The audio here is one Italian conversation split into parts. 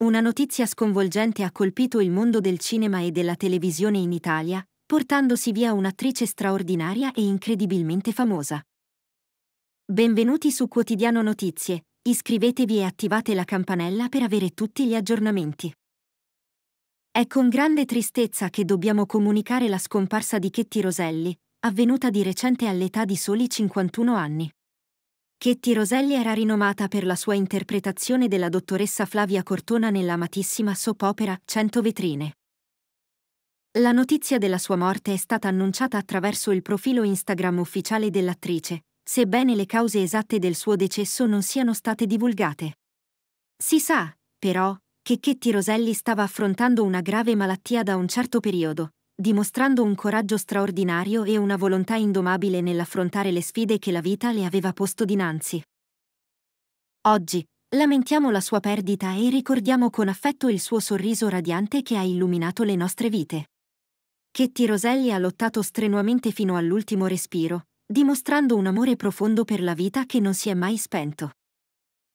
Una notizia sconvolgente ha colpito il mondo del cinema e della televisione in Italia, portandosi via un'attrice straordinaria e incredibilmente famosa. Benvenuti su Quotidiano Notizie, iscrivetevi e attivate la campanella per avere tutti gli aggiornamenti. È con grande tristezza che dobbiamo comunicare la scomparsa di Chetti Roselli, avvenuta di recente all'età di soli 51 anni. Chetti Roselli era rinomata per la sua interpretazione della dottoressa Flavia Cortona nell'amatissima soap opera Cento vetrine. La notizia della sua morte è stata annunciata attraverso il profilo Instagram ufficiale dell'attrice, sebbene le cause esatte del suo decesso non siano state divulgate. Si sa, però, che Chetti Roselli stava affrontando una grave malattia da un certo periodo, dimostrando un coraggio straordinario e una volontà indomabile nell'affrontare le sfide che la vita le aveva posto dinanzi. Oggi, lamentiamo la sua perdita e ricordiamo con affetto il suo sorriso radiante che ha illuminato le nostre vite. Ketty Roselli ha lottato strenuamente fino all'ultimo respiro, dimostrando un amore profondo per la vita che non si è mai spento.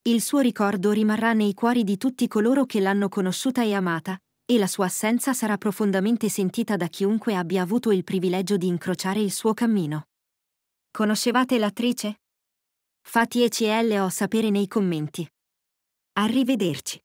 Il suo ricordo rimarrà nei cuori di tutti coloro che l'hanno conosciuta e amata, e la sua assenza sarà profondamente sentita da chiunque abbia avuto il privilegio di incrociare il suo cammino. Conoscevate l'attrice? Fati ECL o sapere nei commenti. Arrivederci.